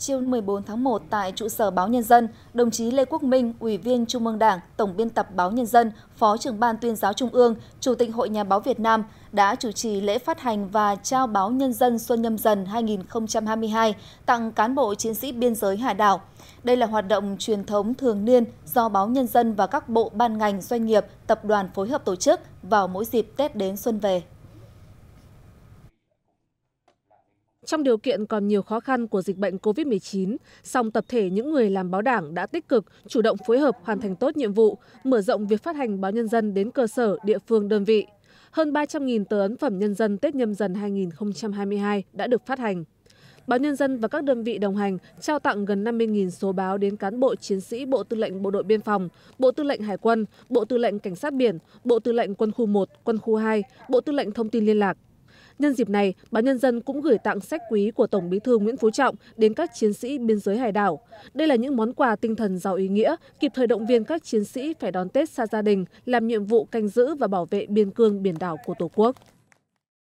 Chiều 14 tháng 1 tại trụ sở Báo Nhân dân, đồng chí Lê Quốc Minh, Ủy viên Trung ương Đảng, Tổng biên tập Báo Nhân dân, Phó trưởng ban tuyên giáo Trung ương, Chủ tịch Hội Nhà báo Việt Nam đã chủ trì lễ phát hành và trao Báo Nhân dân Xuân Nhâm Dần 2022 tặng cán bộ chiến sĩ biên giới hải Đảo. Đây là hoạt động truyền thống thường niên do Báo Nhân dân và các bộ ban ngành doanh nghiệp, tập đoàn phối hợp tổ chức vào mỗi dịp Tết đến xuân về. trong điều kiện còn nhiều khó khăn của dịch bệnh covid một mươi chín song tập thể những người làm báo đảng đã tích cực chủ động phối hợp hoàn thành tốt nhiệm vụ mở rộng việc phát hành báo nhân dân đến cơ sở địa phương đơn vị hơn 300.000 tờ ấn phẩm nhân dân Tết Nhâm Dần 2022 đã được phát hành. Báo Nhân dân và các đơn vị đồng hành trao tặng gần 50.000 số báo đến cán bộ chiến sĩ Bộ Tư lệnh Bộ đội Biên phòng, Bộ Tư lệnh Hải quân, Bộ Tư lệnh Cảnh sát biển, Bộ Tư lệnh Quân khu 1, Quân khu 2, Bộ Tư lệnh Thông tin Liên lạc nhân dịp này báo nhân dân cũng gửi tặng sách quý của tổng bí thư nguyễn phú trọng đến các chiến sĩ biên giới hải đảo đây là những món quà tinh thần giàu ý nghĩa kịp thời động viên các chiến sĩ phải đón tết xa gia đình làm nhiệm vụ canh giữ và bảo vệ biên cương biển đảo của tổ quốc